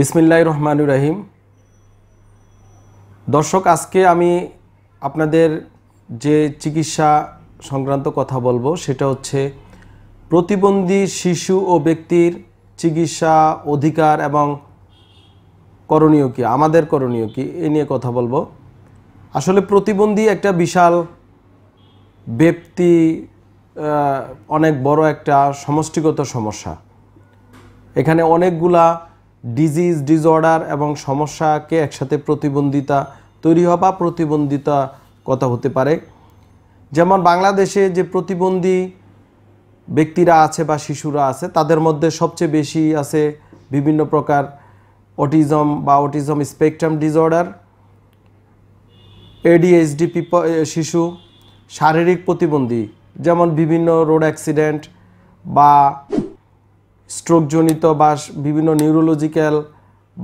বিসমিল্লাহ রহমানুর রাহিম দর্শক আজকে আমি আপনাদের যে চিকিৎসা সংক্রান্ত কথা বলবো সেটা হচ্ছে প্রতিবন্ধী শিশু ও ব্যক্তির চিকিৎসা অধিকার এবং করণীয় কি আমাদের করণীয় কি এ নিয়ে কথা বলবো আসলে প্রতিবন্ধী একটা বিশাল ব্যক্তি অনেক বড় একটা সমষ্টিগত সমস্যা এখানে অনেকগুলা ডিজিজ ডিসঅর্ডার এবং সমস্যাকে একসাথে প্রতিবন্ধিতা তৈরি হওয়া বা প্রতিবন্ধিতা কথা হতে পারে যেমন বাংলাদেশে যে প্রতিবন্ধী ব্যক্তিরা আছে বা শিশুরা আছে তাদের মধ্যে সবচেয়ে বেশি আছে বিভিন্ন প্রকার অটিজম বা অটিজম স্পেকট্রাম ডিসঅর্ডার এডিএইচডি পিপ শিশু শারীরিক প্রতিবন্ধী যেমন বিভিন্ন রোড অ্যাক্সিডেন্ট বা স্ট্রোকজনিত বা বিভিন্ন নিউরোলজিক্যাল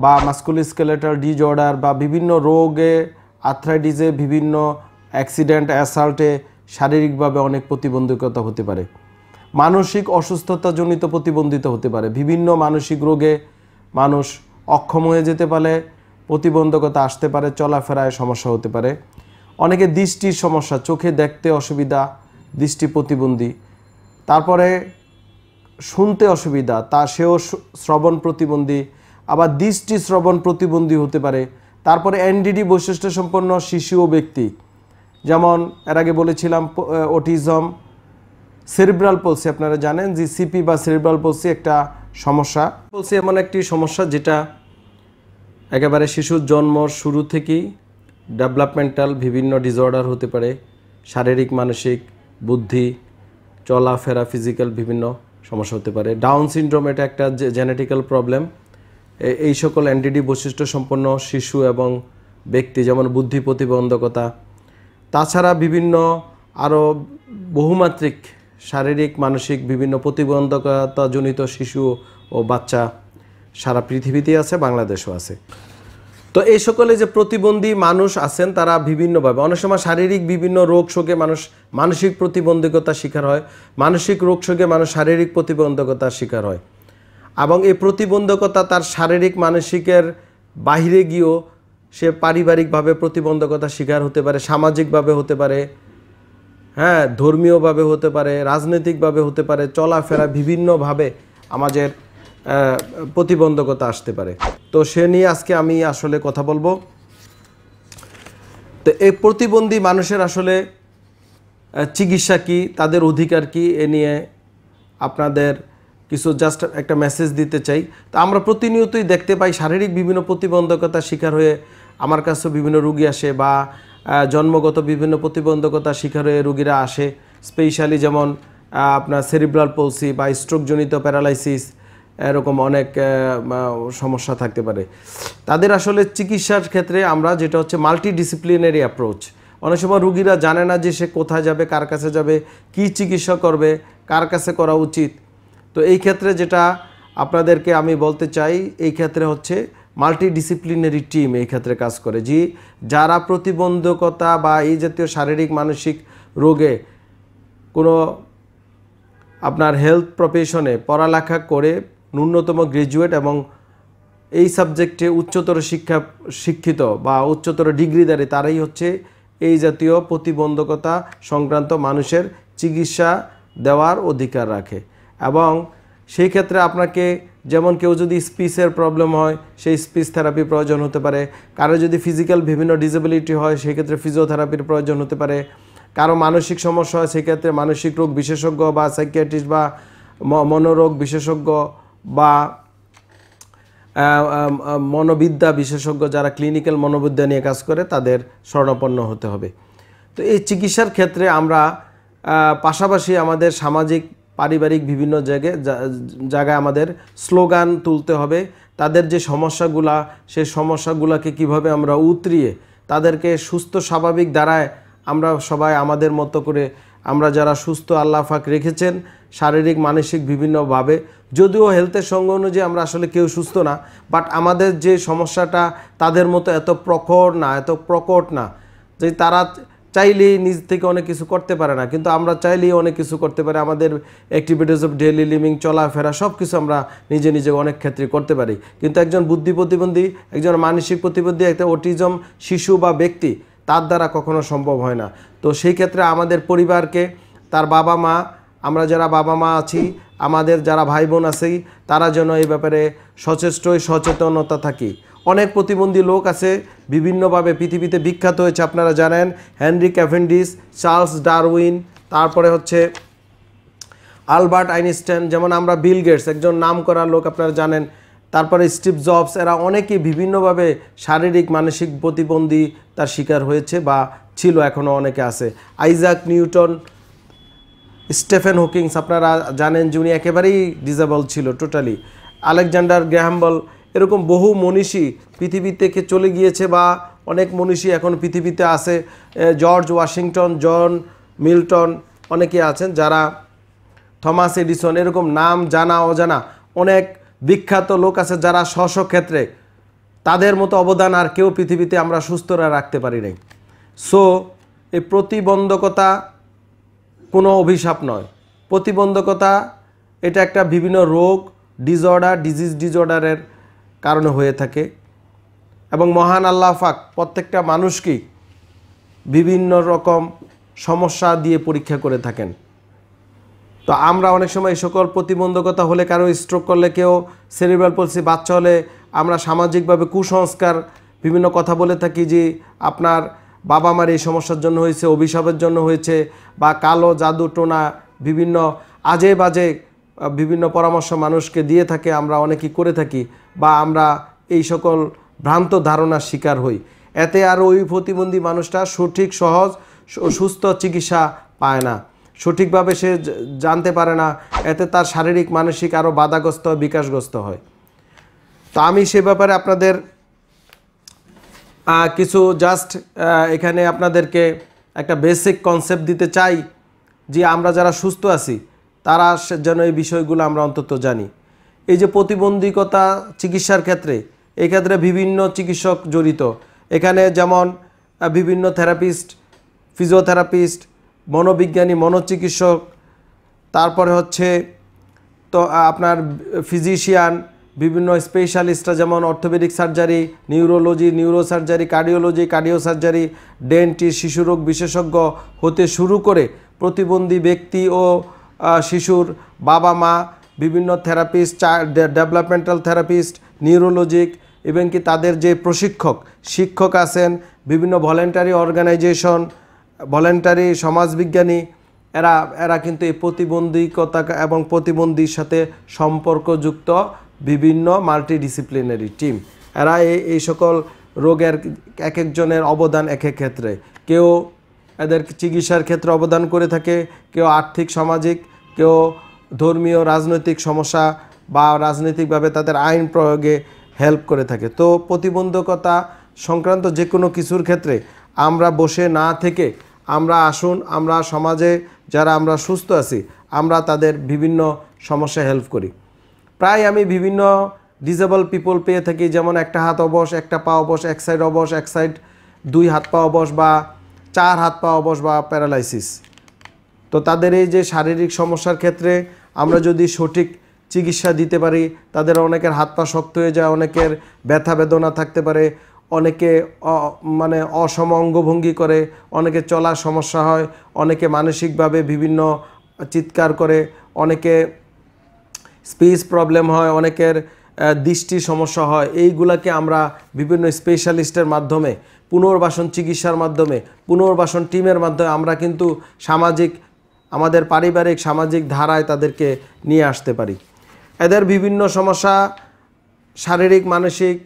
বা মাস্কুলিস্কেলেটার ডিজঅর্ডার বা বিভিন্ন রোগে আর্থ্রাইটিসে বিভিন্ন অ্যাক্সিডেন্ট অ্যাসাল্টে শারীরিকভাবে অনেক প্রতিবন্ধকতা হতে পারে মানসিক অসুস্থতাজনিত প্রতিবন্ধিতা হতে পারে বিভিন্ন মানসিক রোগে মানুষ অক্ষম হয়ে যেতে পারে প্রতিবন্ধকতা আসতে পারে চলাফেরায় সমস্যা হতে পারে অনেকে দৃষ্টির সমস্যা চোখে দেখতে অসুবিধা দৃষ্টি প্রতিবন্ধী তারপরে শুনতে অসুবিধা তা সেও শ্রবণ প্রতিবন্ধী আবার দৃষ্টি শ্রবণ প্রতিবন্ধী হতে পারে তারপরে এনডিডি বৈশিষ্ট্য সম্পন্ন শিশু ও ব্যক্তি যেমন এর আগে বলেছিলাম অটিজম সেরিব্রাল পলসি আপনারা জানেন যে সিপি বা সেরিব্রাল পলসি একটা সমস্যা পলসি এমন একটি সমস্যা যেটা একেবারে শিশুর জন্ম শুরু থেকেই ডেভেলপমেন্টাল বিভিন্ন ডিসঅর্ডার হতে পারে শারীরিক মানসিক বুদ্ধি চলাফেরা ফিজিক্যাল বিভিন্ন সমস্যা হতে পারে ডাউন সিনড্রোম এটা একটা জেনেটিক্যাল প্রবলেম এই সকল অ্যান্টিডি বৈশিষ্ট্য সম্পন্ন শিশু এবং ব্যক্তি যেমন বুদ্ধি প্রতিবন্ধকতা তাছাড়া বিভিন্ন আরও বহুমাত্রিক শারীরিক মানসিক বিভিন্ন প্রতিবন্ধকতাজনিত শিশু ও বাচ্চা সারা পৃথিবীতেই আছে বাংলাদেশও আছে তো এই সকলে যে প্রতিবন্ধী মানুষ আছেন তারা বিভিন্নভাবে অনেক সময় শারীরিক বিভিন্ন রোগ শোকে মানুষ মানসিক প্রতিবন্ধকতার শিকার হয় মানসিক রোগ শোকে মানুষ শারীরিক প্রতিবন্ধকতার শিকার হয় এবং এই প্রতিবন্ধকতা তার শারীরিক মানসিকের বাহিরে গিয়েও সে পারিবারিকভাবে প্রতিবন্ধকতার শিকার হতে পারে সামাজিকভাবে হতে পারে হ্যাঁ ধর্মীয়ভাবে হতে পারে রাজনৈতিকভাবে হতে পারে চলাফেরা বিভিন্নভাবে আমাদের প্রতিবন্ধকতা আসতে পারে তো সে নিয়ে আজকে আমি আসলে কথা বলবো তো এই প্রতিবন্ধী মানুষের আসলে চিকিৎসা কি তাদের অধিকার কি এ নিয়ে আপনাদের কিছু জাস্ট একটা মেসেজ দিতে চাই তো আমরা প্রতিনিয়তই দেখতে পাই শারীরিক বিভিন্ন প্রতিবন্ধকতা শিকার হয়ে আমার কাছে বিভিন্ন রুগী আসে বা জন্মগত বিভিন্ন প্রতিবন্ধকতা শিকার হয়ে রুগীরা আসে স্পেশালি যেমন আপনার সেরিব্রাল পলসি বা স্ট্রোকজনিত প্যারালাইসিস এরকম অনেক সমস্যা থাকতে পারে তাদের আসলে চিকিৎসার ক্ষেত্রে আমরা যেটা হচ্ছে মাল্টি ডিসিপ্লিনারি অ্যাপ্রোচ অনেক সময় রুগীরা জানে না যে সে কোথায় যাবে কার কাছে যাবে কি চিকিৎসা করবে কার কাছে করা উচিত তো এই ক্ষেত্রে যেটা আপনাদেরকে আমি বলতে চাই এই ক্ষেত্রে হচ্ছে মাল্টিডিসিপ্লিনারি টিম এই ক্ষেত্রে কাজ করে যে যারা প্রতিবন্ধকতা বা এই জাতীয় শারীরিক মানসিক রোগে কোনো আপনার হেলথ প্রফেশনে পড়ালেখা করে ন্যূনতম গ্রাজুয়েট এবং এই সাবজেক্টে উচ্চতর শিক্ষা শিক্ষিত বা উচ্চতর ডিগ্রিধারী তারাই হচ্ছে এই জাতীয় প্রতিবন্ধকতা সংক্রান্ত মানুষের চিকিৎসা দেওয়ার অধিকার রাখে এবং সেই ক্ষেত্রে আপনাকে যেমন কেউ যদি স্পিচের প্রবলেম হয় সেই স্পিচ থেরাপি প্রয়োজন হতে পারে কারো যদি ফিজিক্যাল বিভিন্ন ডিসেবিলিটি হয় সেক্ষেত্রে ফিজিওথেরাপির প্রয়োজন হতে পারে কারো মানসিক সমস্যা হয় সেক্ষেত্রে মানসিক রোগ বিশেষজ্ঞ বা সাইকিয়াট্রিস্ট বা মনোরোগ বিশেষজ্ঞ বা মনোবিদ্যা বিশেষজ্ঞ যারা ক্লিনিক্যাল মনোবিদ্যা নিয়ে কাজ করে তাদের স্বর্ণপন্ন হতে হবে তো এই চিকিৎসার ক্ষেত্রে আমরা পাশাপাশি আমাদের সামাজিক পারিবারিক বিভিন্ন জায়গায় জায়গায় আমাদের স্লোগান তুলতে হবে তাদের যে সমস্যাগুলা সেই সমস্যাগুলোকে কিভাবে আমরা উতরিয়ে তাদেরকে সুস্থ স্বাভাবিক দ্বারায় আমরা সবাই আমাদের মতো করে আমরা যারা সুস্থ আল্লাহ ফাঁক রেখেছেন শারীরিক মানসিক বিভিন্নভাবে যদিও হেলথের সঙ্গ অনুযায়ী আমরা আসলে কেউ সুস্থ না বাট আমাদের যে সমস্যাটা তাদের মতো এত প্রখর না এত প্রকট না যে তারা চাইলেই নিজ থেকে অনেক কিছু করতে পারে না কিন্তু আমরা চাইলেই অনেক কিছু করতে পারি আমাদের অ্যাক্টিভিটিস অফ ডেইলি লিভিং চলাফেরা সব কিছু আমরা নিজে নিজে অনেক ক্ষেত্রে করতে পারি কিন্তু একজন বুদ্ধি প্রতিবন্ধী একজন মানসিক প্রতিবন্ধী একটা অটিজম শিশু বা ব্যক্তি তার দ্বারা কখনো সম্ভব হয় না তো সেই ক্ষেত্রে আমাদের পরিবারকে তার বাবা মা আমরা যারা বাবা মা আছি আমাদের যারা ভাই বোন আছি তারা যেন এই ব্যাপারে সচেষ্টই সচেতনতা থাকি অনেক প্রতিবন্ধী লোক আছে বিভিন্নভাবে পৃথিবীতে বিখ্যাত হয়েছে আপনারা জানেন হেনরি ক্যাভেন্ডিস চার্লস ডারউইন তারপরে হচ্ছে আলবার্ট আইনস্টাইন যেমন আমরা বিল গেটস একজন নাম করার লোক আপনারা জানেন তারপরে স্টিভ জবস এরা অনেকে বিভিন্নভাবে শারীরিক মানসিক প্রতিবন্ধী তার শিকার হয়েছে বা ছিল এখনও অনেকে আছে আইজাক নিউটন স্টেফেন হকিংস আপনারা জানেন যিনি একেবারেই ডিজেবল ছিল টোটালি আলেকজান্ডার গ্র্যাহাম্বল এরকম বহু মনীষী পৃথিবী থেকে চলে গিয়েছে বা অনেক মনীষী এখন পৃথিবীতে আছে জর্জ ওয়াশিংটন জন মিল্টন অনেকে আছেন যারা থমাস এডিসন এরকম নাম জানা অজানা অনেক বিখ্যাত লোক আছে যারা স্ব ক্ষেত্রে তাদের মতো অবদান আর কেউ পৃথিবীতে আমরা সুস্থরা রাখতে পারি নাই সো এই প্রতিবন্ধকতা কোনো অভিশাপ নয় প্রতিবন্ধকতা এটা একটা বিভিন্ন রোগ ডিজর্ডার ডিজিজ ডিজর্ডারের কারণে হয়ে থাকে এবং মহান আল্লাহ ফাক প্রত্যেকটা মানুষকে বিভিন্ন রকম সমস্যা দিয়ে পরীক্ষা করে থাকেন তো আমরা অনেক সময় সকল প্রতিবন্ধকতা হলে কারো স্ট্রোক করলে কেউ সেরিব্রাল পলসি বাচ্চা হলে আমরা সামাজিকভাবে কুসংস্কার বিভিন্ন কথা বলে থাকি যে আপনার বাবা মার এই সমস্যার জন্য হয়েছে অভিশাপের জন্য হয়েছে বা কালো জাদু টোনা বিভিন্ন আজে বাজে বিভিন্ন পরামর্শ মানুষকে দিয়ে থাকে আমরা অনেকেই করে থাকি বা আমরা এই সকল ভ্রান্ত ধারণার শিকার হই এতে আর ওই প্রতিবন্ধী মানুষটা সঠিক সহজ সুস্থ চিকিৎসা পায় না সঠিকভাবে সে জানতে পারে না এতে তার শারীরিক মানসিক আরও বাধাগ্রস্ত বিকাশগ্রস্ত হয় তো আমি সে ব্যাপারে আপনাদের কিছু জাস্ট এখানে আপনাদেরকে একটা বেসিক কনসেপ্ট দিতে চাই যে আমরা যারা সুস্থ আছি তারা যেন এই বিষয়গুলো আমরা অন্তত জানি এই যে প্রতিবন্ধিকতা চিকিৎসার ক্ষেত্রে এই ক্ষেত্রে বিভিন্ন চিকিৎসক জড়িত এখানে যেমন বিভিন্ন থেরাপিস্ট ফিজিওথেরাপিস্ট মনোবিজ্ঞানী মনোচিকিৎসক তারপরে হচ্ছে তো আপনার ফিজিশিয়ান বিভিন্ন স্পেশালিস্টরা যেমন orthopaedic surgery neurology neuro surgery cardiology cardio surgery dentist শিশুরোগ বিশেষজ্ঞ হতে শুরু করে প্রতিবন্ধী ব্যক্তি ও শিশুর বাবা মা বিভিন্ন থেরাপিস্ট ডেভেলপমেন্টাল থেরাপিস্ট নিউরোলজিক এবং কি তাদের যে প্রশিক্ষক শিক্ষক আছেন বিভিন্ন ভলেন্টারি অর্গানাইজেশন ভলেন্টারি সমাজবিজ্ঞানী এরা এরা কিন্তু এই প্রতিবন্ধীকতা এবং প্রতিবন্ধীর সাথে সম্পর্কযুক্ত বিভিন্ন মাল্টিডিসিপ্লিনারি টিম এরা এই সকল রোগের এক একজনের অবদান এক এক ক্ষেত্রে কেউ এদের চিকিৎসার ক্ষেত্রে অবদান করে থাকে কেউ আর্থিক সামাজিক কেউ ধর্মীয় রাজনৈতিক সমস্যা বা রাজনৈতিকভাবে তাদের আইন প্রয়োগে হেল্প করে থাকে তো প্রতিবন্ধকতা সংক্রান্ত যে কোনো কিছুর ক্ষেত্রে আমরা বসে না থেকে আমরা আসুন আমরা সমাজে যারা আমরা সুস্থ আছি আমরা তাদের বিভিন্ন সমস্যা হেল্প করি প্রায় আমি বিভিন্ন ডিজেবল পিপল পেয়ে থাকি যেমন একটা হাত অবশ একটা পা অবশ এক সাইড অবশ এক সাইড দুই হাত পা অবশ বা চার হাত পা অবশ বা প্যারালাইসিস তো তাদের এই যে শারীরিক সমস্যার ক্ষেত্রে আমরা যদি সঠিক চিকিৎসা দিতে পারি তাদের অনেকের হাত পা শক্ত হয়ে যায় অনেকের ব্যথা বেদনা থাকতে পারে অনেকে মানে অসম অঙ্গভঙ্গি করে অনেকে চলার সমস্যা হয় অনেকে মানসিকভাবে বিভিন্ন চিৎকার করে অনেকে স্পেস প্রবলেম হয় অনেকের দৃষ্টির সমস্যা হয় এইগুলাকে আমরা বিভিন্ন স্পেশালিস্টের মাধ্যমে পুনর্বাসন চিকিৎসার মাধ্যমে পুনর্বাসন টিমের মাধ্যমে আমরা কিন্তু সামাজিক আমাদের পারিবারিক সামাজিক ধারায় তাদেরকে নিয়ে আসতে পারি এদের বিভিন্ন সমস্যা শারীরিক মানসিক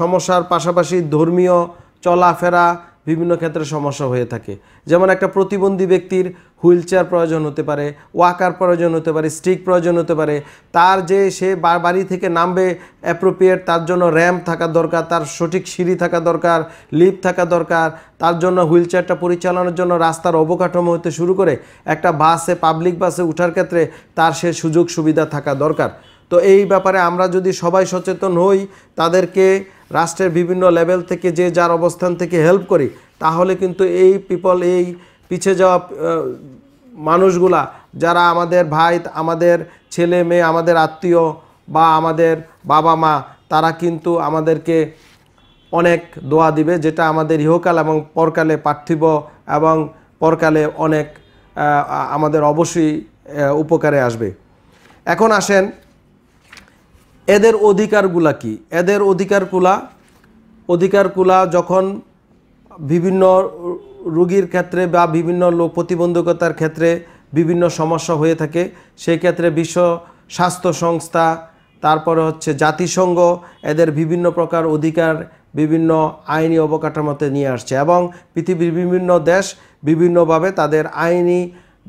সমস্যার পাশাপাশি ধর্মীয় চলাফেরা বিভিন্ন ক্ষেত্রে সমস্যা হয়ে থাকে যেমন একটা প্রতিবন্ধী ব্যক্তির হুইল চেয়ার প্রয়োজন হতে পারে ওয়াকার প্রয়োজন হতে পারে স্টিক প্রয়োজন হতে পারে তার যে সে বাড়ি থেকে নামবে অ্যাপ্রোপ্রিয়েট তার জন্য র্যাম্প থাকা দরকার তার সঠিক সিঁড়ি থাকা দরকার লিফ থাকা দরকার তার জন্য হুইল চেয়ারটা পরিচালনার জন্য রাস্তার অবকাঠামো হতে শুরু করে একটা বাসে পাবলিক বাসে উঠার ক্ষেত্রে তার সে সুযোগ সুবিধা থাকা দরকার তো এই ব্যাপারে আমরা যদি সবাই সচেতন হই তাদেরকে রাষ্ট্রের বিভিন্ন লেভেল থেকে যে যার অবস্থান থেকে হেল্প করি তাহলে কিন্তু এই পিপল এই পিছিয়ে যাওয়া মানুষগুলা যারা আমাদের ভাই আমাদের ছেলে মেয়ে আমাদের আত্মীয় বা আমাদের বাবা মা তারা কিন্তু আমাদেরকে অনেক দোয়া দিবে যেটা আমাদের ইহকাল এবং পরকালে পার্থিব এবং পরকালে অনেক আমাদের অবশ্যই উপকারে আসবে এখন আসেন এদের অধিকারগুলা কি এদের অধিকারগুলা অধিকারগুলা যখন বিভিন্ন রুগীর ক্ষেত্রে বা বিভিন্ন লোক প্রতিবন্ধকতার ক্ষেত্রে বিভিন্ন সমস্যা হয়ে থাকে সেই ক্ষেত্রে বিশ্ব স্বাস্থ্য সংস্থা তারপরে হচ্ছে জাতিসংঘ এদের বিভিন্ন প্রকার অধিকার বিভিন্ন আইনি অবকাঠামোতে নিয়ে আসছে এবং পৃথিবীর বিভিন্ন দেশ বিভিন্নভাবে তাদের আইনি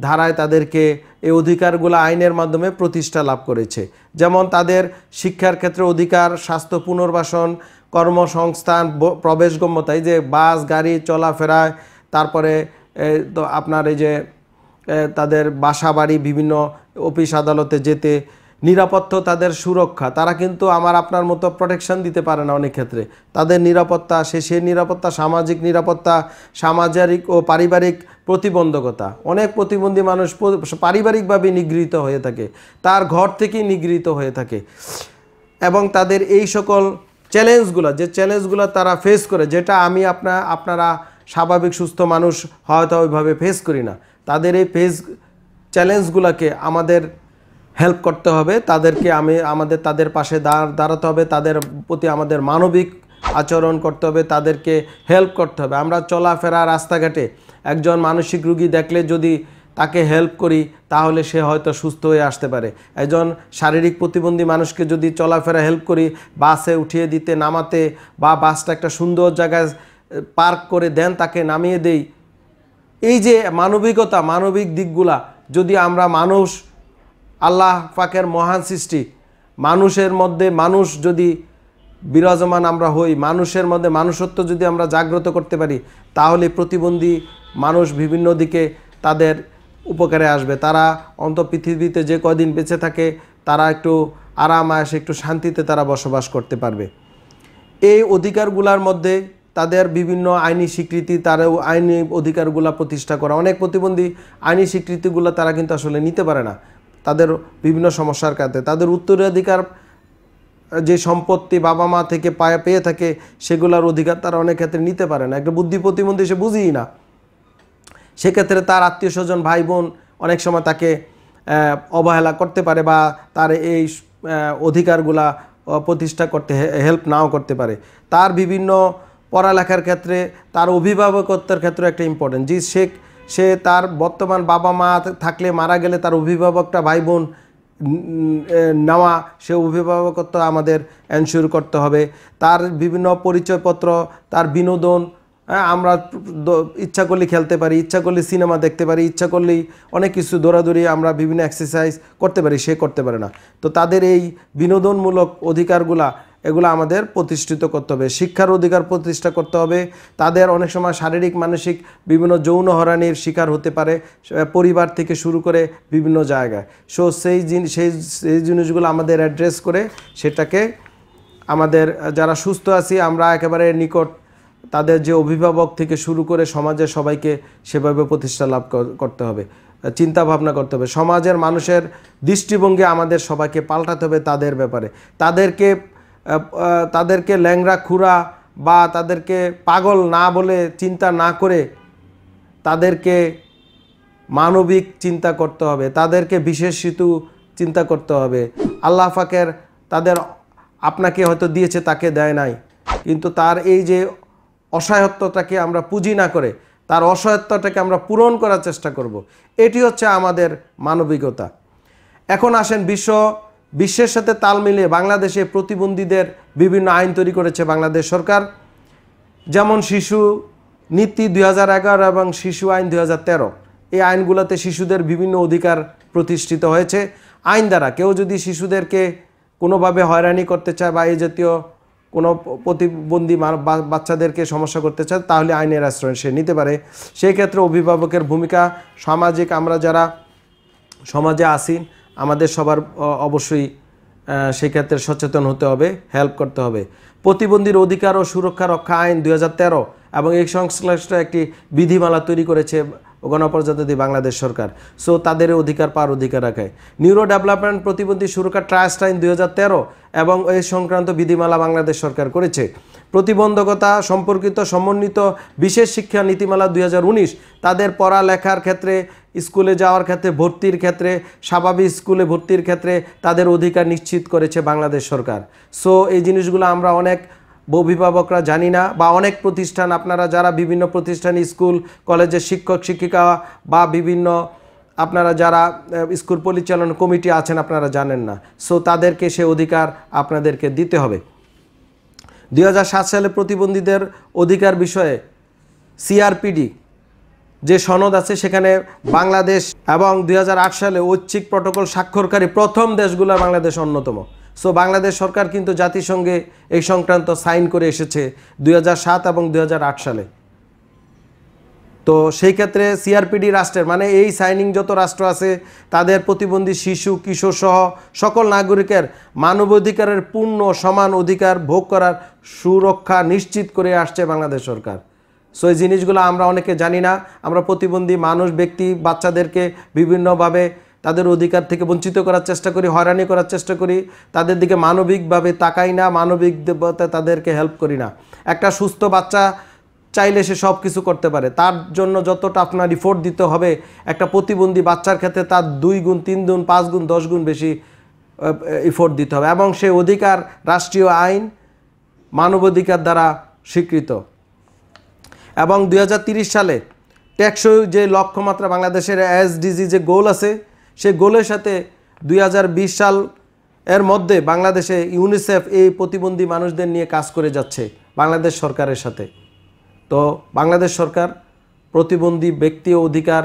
ধারায় তাদেরকে এই অধিকারগুলো আইনের মাধ্যমে প্রতিষ্ঠা লাভ করেছে যেমন তাদের শিক্ষার ক্ষেত্রে অধিকার স্বাস্থ্য পুনর্বাসন কর্মসংস্থান প্রবেশগম্যতায় যে বাস গাড়ি চলাফেরায় তারপরে তো আপনার এই যে তাদের বাসা বাড়ি বিভিন্ন অফিস আদালতে যেতে নিরাপত্তা তাদের সুরক্ষা তারা কিন্তু আমার আপনার মতো প্রোটেকশন দিতে পারে না অনেক ক্ষেত্রে তাদের নিরাপত্তা সে সে নিরাপত্তা সামাজিক নিরাপত্তা সামাজিক ও পারিবারিক প্রতিবন্ধকতা অনেক প্রতিবন্ধী মানুষ পারিবারিকভাবে নিগৃহীত হয়ে থাকে তার ঘর থেকেই নিগৃহীত হয়ে থাকে এবং তাদের এই সকল চ্যালেঞ্জগুলো যে চ্যালেঞ্জগুলো তারা ফেস করে যেটা আমি আপনা আপনারা স্বাভাবিক সুস্থ মানুষ হয়তো ওইভাবে ফেস করি না তাদের এই ফেস চ্যালেঞ্জগুলোকে আমাদের হেল্প করতে হবে তাদেরকে আমি আমাদের তাদের পাশে দাঁড় দাঁড়াতে হবে তাদের প্রতি আমাদের মানবিক আচরণ করতে হবে তাদেরকে হেল্প করতে হবে আমরা চলাফেরা রাস্তাঘাটে একজন মানসিক রুগী দেখলে যদি তাকে হেল্প করি তাহলে সে হয়তো সুস্থ হয়ে আসতে পারে একজন শারীরিক প্রতিবন্ধী মানুষকে যদি চলাফেরা হেল্প করি বাসে উঠিয়ে দিতে নামাতে বা বাসটা একটা সুন্দর জায়গায় পার্ক করে দেন তাকে নামিয়ে দেই এই যে মানবিকতা মানবিক দিকগুলা যদি আমরা মানুষ আল্লাহ পাকের মহান সৃষ্টি মানুষের মধ্যে মানুষ যদি বিরাজমান আমরা হই মানুষের মধ্যে মানুষত্ব যদি আমরা জাগ্রত করতে পারি তাহলে প্রতিবন্ধী মানুষ বিভিন্ন দিকে তাদের উপকারে আসবে তারা অন্ত পৃথিবীতে যে কদিন বেঁচে থাকে তারা একটু আরাম আয়সে একটু শান্তিতে তারা বসবাস করতে পারবে এই অধিকারগুলার মধ্যে তাদের বিভিন্ন আইনি স্বীকৃতি তারাও আইনি অধিকারগুলো প্রতিষ্ঠা করা অনেক প্রতিবন্ধী আইনি স্বীকৃতিগুলো তারা কিন্তু আসলে নিতে পারে না তাদের বিভিন্ন সমস্যার কাছে তাদের উত্তরাধিকার যে সম্পত্তি বাবা মা থেকে পায়ে পেয়ে থাকে সেগুলোর অধিকার তারা অনেক ক্ষেত্রে নিতে পারে না একটা বুদ্ধি প্রতিবন্ধী সে বুঝিই না সেক্ষেত্রে তার আত্মীয় স্বজন ভাই বোন অনেক সময় তাকে অবহেলা করতে পারে বা তার এই অধিকারগুলা প্রতিষ্ঠা করতে হেল্প নাও করতে পারে তার বিভিন্ন পড়ালেখার ক্ষেত্রে তার অভিভাবকত্বের ক্ষেত্রে একটা ইম্পর্টেন্ট যে সে সে তার বর্তমান বাবা মা থাকলে মারা গেলে তার অভিভাবকটা ভাই বোন নেওয়া সে অভিভাবকত্ব আমাদের এনশিওর করতে হবে তার বিভিন্ন পরিচয়পত্র তার বিনোদন হ্যাঁ, আমরা ইচ্ছা করলে খেলতে পারি ইচ্ছা করলে সিনেমা দেখতে পারি ইচ্ছা করলেই অনেক কিছু দৌড়াদৌড়ি আমরা বিভিন্ন এক্সারসাইজ করতে পারি সে করতে পারে না তো তাদের এই বিনোদনমূলক অধিকারগুলা এগুলো আমাদের প্রতিষ্ঠিত করতে হবে শিক্ষার অধিকার প্রতিষ্ঠা করতে হবে তাদের অনেক সময় শারীরিক মানসিক বিভিন্ন যৌন হরানির শিকার হতে পারে পরিবার থেকে শুরু করে বিভিন্ন জায়গায় সো সেই জিনিস সেই সেই জিনিসগুলো আমাদের অ্যাড্রেস করে সেটাকে আমাদের যারা সুস্থ আছি আমরা একেবারে নিকট তাদের যে অভিভাবক থেকে শুরু করে সমাজের সবাইকে সেভাবে প্রতিষ্ঠা লাভ করতে হবে চিন্তা ভাবনা করতে হবে সমাজের মানুষের দৃষ্টিভঙ্গি আমাদের সবাইকে পাল্টাতে হবে তাদের ব্যাপারে তাদেরকে তাদেরকে ল্যাংরা খুরা বা তাদেরকে পাগল না বলে চিন্তা না করে তাদেরকে মানবিক চিন্তা করতে হবে তাদেরকে বিশেষ বিশেষিত চিন্তা করতে হবে আল্লাহ ফাকের তাদের আপনাকে হয়তো দিয়েছে তাকে দেয় নাই কিন্তু তার এই যে অসহায়ত্বটাকে আমরা পুঁজি না করে তার অসহায়ত্বটাকে আমরা পূরণ করার চেষ্টা করব। এটি হচ্ছে আমাদের মানবিকতা এখন আসেন বিশ্ব বিশ্বের সাথে তাল মিলিয়ে বাংলাদেশে প্রতিবন্ধীদের বিভিন্ন আইন তৈরি করেছে বাংলাদেশ সরকার যেমন শিশু নীতি দুই এবং শিশু আইন দুই এই আইনগুলোতে শিশুদের বিভিন্ন অধিকার প্রতিষ্ঠিত হয়েছে আইন দ্বারা কেউ যদি শিশুদেরকে কোনোভাবে হয়রানি করতে চায় বা এই জাতীয় কোনো প্রতিবন্ধী বাচ্চাদেরকে সমস্যা করতে চায় তাহলে আইনের আশ্রয় সে নিতে পারে সেই ক্ষেত্রে অভিভাবকের ভূমিকা সামাজিক আমরা যারা সমাজে আসি আমাদের সবার অবশ্যই সেক্ষেত্রে সচেতন হতে হবে হেল্প করতে হবে প্রতিবন্ধীর অধিকার ও সুরক্ষা রক্ষা আইন দুই এবং এই সংশ্লিষ্ট একটি বিধিমালা তৈরি করেছে গণপ্রজাতন্ত্রী বাংলাদেশ সরকার সো তাদের অধিকার পার অধিকার রাখায় নিউরো ডেভেলপমেন্ট প্রতিবন্ধী সুরক্ষা ট্রাস্ট আইন দুই এবং এই সংক্রান্ত বিধিমালা বাংলাদেশ সরকার করেছে প্রতিবন্ধকতা সম্পর্কিত সমন্বিত বিশেষ শিক্ষা নীতিমালা দুই তাদের পড়া লেখার ক্ষেত্রে স্কুলে যাওয়ার ক্ষেত্রে ভর্তির ক্ষেত্রে স্বাভাবিক স্কুলে ভর্তির ক্ষেত্রে তাদের অধিকার নিশ্চিত করেছে বাংলাদেশ সরকার সো এই জিনিসগুলো আমরা অনেক অভিভাবকরা জানি না বা অনেক প্রতিষ্ঠান আপনারা যারা বিভিন্ন প্রতিষ্ঠান স্কুল কলেজের শিক্ষক শিক্ষিকা বা বিভিন্ন আপনারা যারা স্কুল পরিচালন কমিটি আছেন আপনারা জানেন না সো তাদেরকে সে অধিকার আপনাদেরকে দিতে হবে দুই সালে প্রতিবন্ধীদের অধিকার বিষয়ে সিআরপিডি যে সনদ আছে সেখানে বাংলাদেশ এবং দুই সালে ঐচ্ছিক প্রটোকল স্বাক্ষরকারী প্রথম দেশগুলো বাংলাদেশ অন্যতম সো বাংলাদেশ সরকার কিন্তু জাতিসংঘে এই সংক্রান্ত সাইন করে এসেছে দুই এবং দুই সালে তো সেই ক্ষেত্রে সিআরপিডি রাষ্ট্রের মানে এই সাইনিং যত রাষ্ট্র আছে তাদের প্রতিবন্ধী শিশু কিশোর সহ সকল নাগরিকের মানবাধিকারের পূর্ণ সমান অধিকার ভোগ করার সুরক্ষা নিশ্চিত করে আসছে বাংলাদেশ সরকার সো এই জিনিসগুলো আমরা অনেকে জানি না আমরা প্রতিবন্ধী মানুষ ব্যক্তি বাচ্চাদেরকে বিভিন্নভাবে তাদের অধিকার থেকে বঞ্চিত করার চেষ্টা করি হয়রানি করার চেষ্টা করি তাদের দিকে মানবিকভাবে তাকাই না মানবিক দেবতা তাদেরকে হেল্প করি না একটা সুস্থ বাচ্চা চাইলে সে সব কিছু করতে পারে তার জন্য যতটা আপনার রিফোর্ট দিতে হবে একটা প্রতিবন্ধী বাচ্চার ক্ষেত্রে তার দুই গুণ তিন গুণ পাঁচ গুণ দশ গুণ বেশি ইফোর্ট দিতে হবে এবং সে অধিকার রাষ্ট্রীয় আইন মানবাধিকার দ্বারা স্বীকৃত এবং দুই সালে টেকসই যে লক্ষ্যমাত্রা বাংলাদেশের এসডিজি যে গোল আছে সে গোলের সাথে দুই সাল এর মধ্যে বাংলাদেশে ইউনিসেফ এই প্রতিবন্ধী মানুষদের নিয়ে কাজ করে যাচ্ছে বাংলাদেশ সরকারের সাথে তো বাংলাদেশ সরকার প্রতিবন্ধী ব্যক্তি অধিকার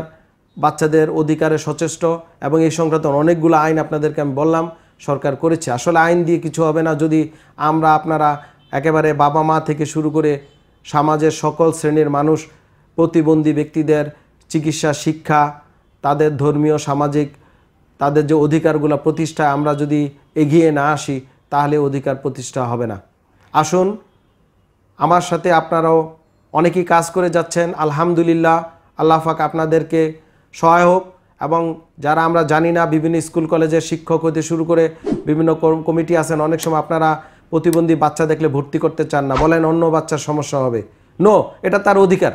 বাচ্চাদের অধিকারে সচেষ্ট এবং এই সংক্রান্ত অনেকগুলো আইন আপনাদেরকে আমি বললাম সরকার করেছে আসলে আইন দিয়ে কিছু হবে না যদি আমরা আপনারা একেবারে বাবা মা থেকে শুরু করে সমাজের সকল শ্রেণীর মানুষ প্রতিবন্ধী ব্যক্তিদের চিকিৎসা শিক্ষা তাদের ধর্মীয় সামাজিক তাদের যে অধিকারগুলো প্রতিষ্ঠা আমরা যদি এগিয়ে না আসি তাহলে অধিকার প্রতিষ্ঠা হবে না আসুন আমার সাথে আপনারাও অনেকেই কাজ করে যাচ্ছেন আলহামদুলিল্লাহ আল্লাহ পাক আপনাদেরকে সহায় হোক এবং যারা আমরা জানি না বিভিন্ন স্কুল কলেজের শিক্ষক হতে শুরু করে বিভিন্ন কমিটি আছেন অনেক সময় আপনারা প্রতিবন্ধী বাচ্চা দেখলে ভর্তি করতে চান না বলেন অন্য বাচ্চার সমস্যা হবে নো এটা তার অধিকার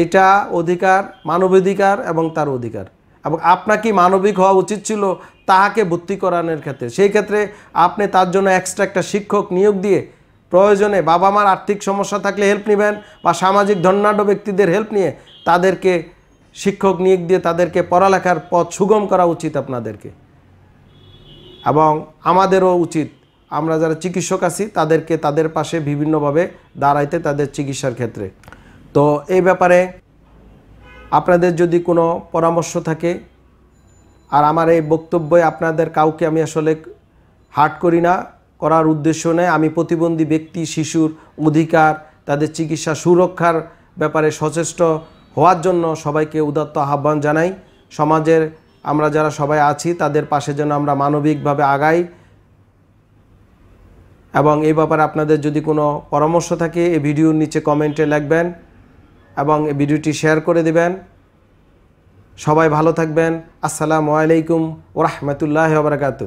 এইটা অধিকার মানবাধিকার এবং তার অধিকার এবং আপনার কি মানবিক হওয়া উচিত ছিল তাহাকে ভর্তি করানোর ক্ষেত্রে সেই ক্ষেত্রে আপনি তার জন্য এক্সট্রা একটা শিক্ষক নিয়োগ দিয়ে প্রয়োজনে বাবা মার আর্থিক সমস্যা থাকলে হেল্প নেবেন বা সামাজিক ধন্যাঢ্য ব্যক্তিদের হেল্প নিয়ে তাদেরকে শিক্ষক নিয়োগ দিয়ে তাদেরকে পড়ালেখার পথ সুগম করা উচিত আপনাদেরকে এবং আমাদেরও উচিত আমরা যারা চিকিৎসক আছি তাদেরকে তাদের পাশে বিভিন্নভাবে দাঁড়াইতে তাদের চিকিৎসার ক্ষেত্রে তো এই ব্যাপারে আপনাদের যদি কোনো পরামর্শ থাকে আর আমার এই বক্তব্যে আপনাদের কাউকে আমি আসলে হার্ট করি না করার উদ্দেশ্য নেয় আমি প্রতিবন্ধী ব্যক্তি শিশুর অধিকার তাদের চিকিৎসা সুরক্ষার ব্যাপারে সচেষ্ট হওয়ার জন্য সবাইকে উদাত্ত আহ্বান জানাই সমাজের আমরা যারা সবাই আছি তাদের পাশে যেন আমরা মানবিকভাবে আগাই এবং এই ব্যাপারে আপনাদের যদি কোনো পরামর্শ থাকে এই ভিডিওর নিচে কমেন্টে লিখবেন এবং এই ভিডিওটি শেয়ার করে দেবেন সবাই ভালো থাকবেন আসসালামু আলাইকুম ওরহমতুল্লাহ বারকাতু